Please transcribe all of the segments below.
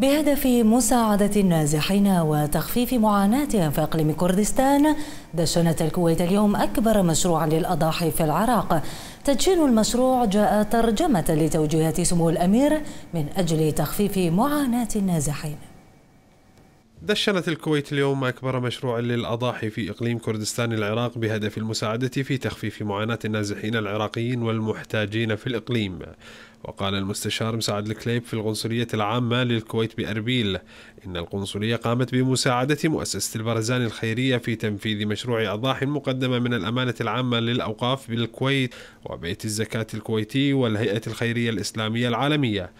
بهدف مساعدة النازحين وتخفيف معاناتهم في إقليم كردستان دشنت الكويت اليوم أكبر مشروع للأضاحي في العراق تدشين المشروع جاء ترجمة لتوجيهات سمو الأمير من أجل تخفيف معاناة النازحين دشنت الكويت اليوم أكبر مشروع للأضاحي في إقليم كردستان العراق بهدف المساعدة في تخفيف معاناة النازحين العراقيين والمحتاجين في الإقليم وقال المستشار مساعد الكليب في القنصلية العامة للكويت بأربيل إن القنصلية قامت بمساعدة مؤسسة البرزان الخيرية في تنفيذ مشروع أضاحي مقدمة من الأمانة العامة للأوقاف بالكويت وبيت الزكاة الكويتي والهيئة الخيرية الإسلامية العالمية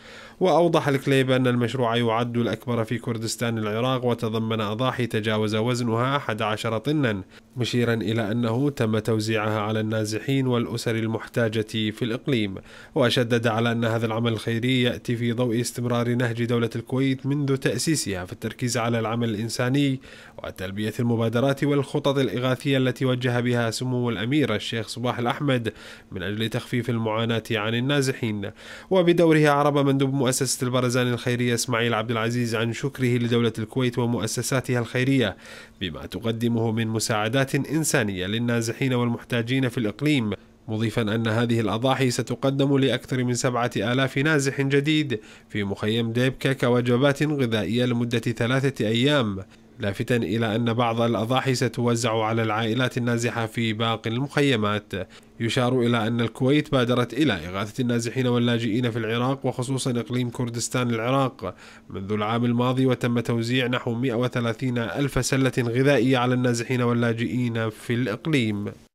وأوضح الكليب أن المشروع يعد الأكبر في كردستان العراق وتضمن أضاحي تجاوز وزنها 11 طنا مشيرا إلى أنه تم توزيعها على النازحين والأسر المحتاجة في الإقليم وشدد على أن هذا العمل الخيري يأتي في ضوء استمرار نهج دولة الكويت منذ تأسيسها في التركيز على العمل الإنساني وتلبية المبادرات والخطط الإغاثية التي وجه بها سمو الأمير الشيخ صباح الأحمد من أجل تخفيف المعاناة عن النازحين وبدوره عرب مندوب مؤسسة البرزان الخيرية إسماعيل عبد العزيز عن شكره لدولة الكويت ومؤسساتها الخيرية بما تقدمه من مساعدات إنسانية للنازحين والمحتاجين في الإقليم مضيفا أن هذه الأضاحي ستقدم لأكثر من سبعة آلاف نازح جديد في مخيم ديبكا كوجبات غذائية لمدة ثلاثة أيام لافتا إلى أن بعض الأضاحي ستوزع على العائلات النازحة في باقي المخيمات يشار إلى أن الكويت بادرت إلى إغاثة النازحين واللاجئين في العراق وخصوصا إقليم كردستان العراق منذ العام الماضي وتم توزيع نحو 130 ألف سلة غذائية على النازحين واللاجئين في الإقليم